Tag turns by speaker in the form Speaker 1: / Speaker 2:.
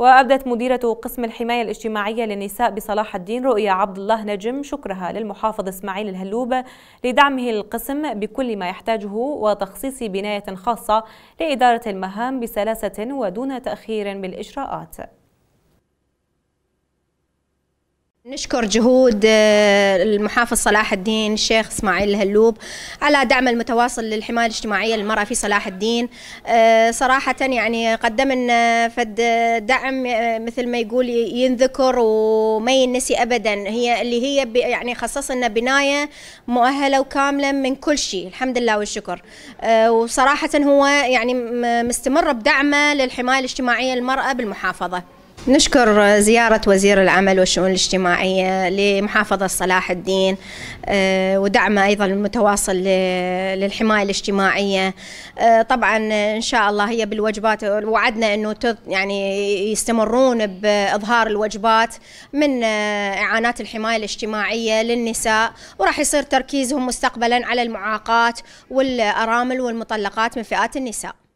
Speaker 1: وأبدت مديرة قسم الحماية الاجتماعية للنساء بصلاح الدين رؤيا عبد الله نجم شكرها للمحافظ إسماعيل الهلوب لدعمه للقسم بكل ما يحتاجه وتخصيص بناية خاصة لإدارة المهام بسلاسة ودون تأخير بالإجراءات
Speaker 2: نشكر جهود آه، المحافظ صلاح الدين الشيخ اسماعيل الهلوب على دعم المتواصل للحمايه الاجتماعيه للمراه في صلاح الدين آه، صراحه يعني قدم لنا فد دعم آه، مثل ما يقول ينذكر وما ينسي ابدا هي اللي هي يعني خصص لنا بنايه مؤهله وكامله من كل شيء الحمد لله والشكر وصراحه هو يعني مستمر بدعمه للحمايه الاجتماعيه للمراه بالمحافظه نشكر زيارة وزير العمل والشؤون الاجتماعية لمحافظة صلاح الدين آه، ودعمه أيضا المتواصل للحماية الاجتماعية آه، طبعا إن شاء الله هي بالوجبات وعدنا أنه يعني يستمرون بإظهار الوجبات من آه، إعانات الحماية الاجتماعية للنساء وراح يصير تركيزهم مستقبلا على المعاقات والأرامل والمطلقات من فئات النساء